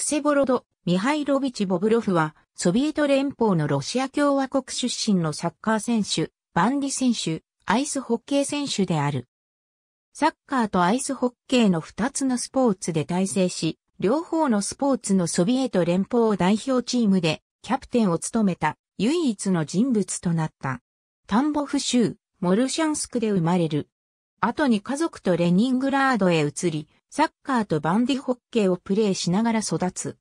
フセボロド・ミハイロビチ・ボブロフは、ソビエト連邦のロシア共和国出身のサッカー選手、バンディ選手、アイスホッケー選手である。サッカーとアイスホッケーの2つのスポーツで対戦し、両方のスポーツのソビエト連邦代表チームでキャプテンを務めた唯一の人物となった。タンボフ州、モルシャンスクで生まれる。後に家族とレニングラードへ移り、サッカーとバンディホッケーをプレーしながら育つ。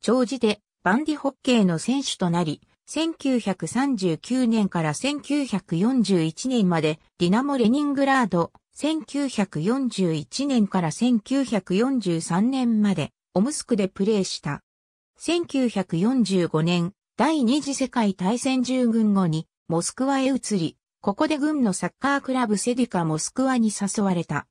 長寿でバンディホッケーの選手となり、1939年から1941年までディナモ・レニングラード、1941年から1943年までオムスクでプレーした。1945年、第二次世界大戦従軍後にモスクワへ移り、ここで軍のサッカークラブセディカ・モスクワに誘われた。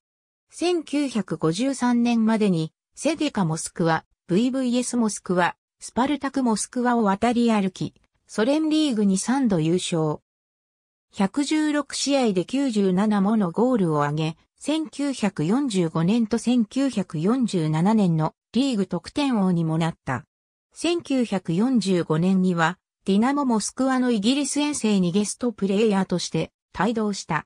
1953年までに、セデカモスクワ、VVS モスクワ、スパルタクモスクワを渡り歩き、ソ連リーグに3度優勝。116試合で97ものゴールを挙げ、1945年と1947年のリーグ得点王にもなった。1945年には、ディナモ・モスクワのイギリス遠征にゲストプレイヤーとして帯同した。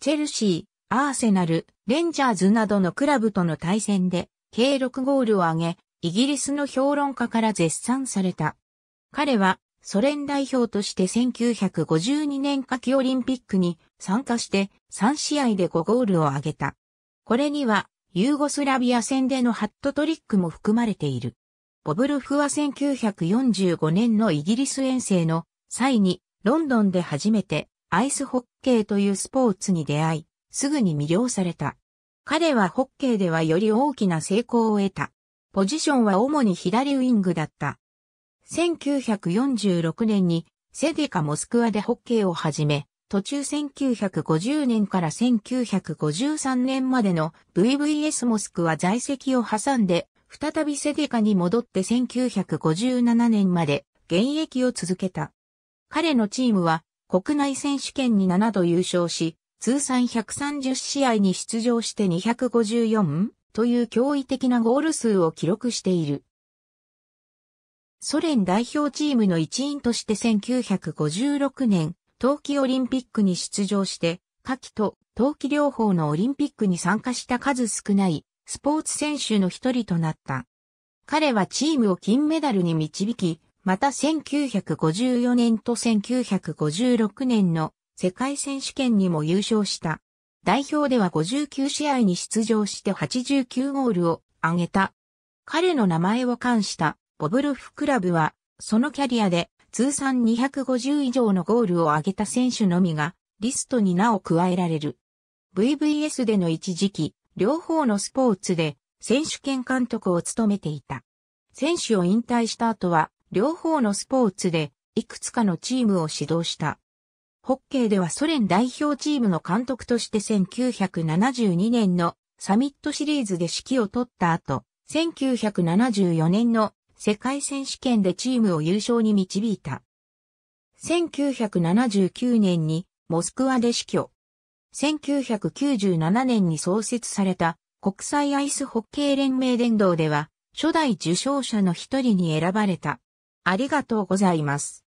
チェルシー。アーセナル、レンジャーズなどのクラブとの対戦で、計6ゴールを挙げ、イギリスの評論家から絶賛された。彼は、ソ連代表として1952年夏季オリンピックに参加して3試合で5ゴールを挙げた。これには、ユーゴスラビア戦でのハットトリックも含まれている。ボブルフは1945年のイギリス遠征の際にロンドンで初めてアイスホッケーというスポーツに出会い、すぐに魅了された。彼はホッケーではより大きな成功を得た。ポジションは主に左ウィングだった。1946年にセデカモスクワでホッケーを始め、途中1950年から1953年までの VVS モスクは在籍を挟んで、再びセデカに戻って1957年まで現役を続けた。彼のチームは国内選手権に7度優勝し、通算130試合に出場して254という驚異的なゴール数を記録している。ソ連代表チームの一員として1956年、冬季オリンピックに出場して、夏季と冬季両方のオリンピックに参加した数少ないスポーツ選手の一人となった。彼はチームを金メダルに導き、また1954年と1956年の世界選手権にも優勝した。代表では59試合に出場して89ゴールを挙げた。彼の名前を冠したボブロフクラブは、そのキャリアで通算250以上のゴールを挙げた選手のみが、リストに名を加えられる。VVS での一時期、両方のスポーツで選手権監督を務めていた。選手を引退した後は、両方のスポーツでいくつかのチームを指導した。ホッケーではソ連代表チームの監督として1972年のサミットシリーズで指揮を取った後、1974年の世界選手権でチームを優勝に導いた。1979年にモスクワで死去。1997年に創設された国際アイスホッケー連盟伝道では初代受賞者の一人に選ばれた。ありがとうございます。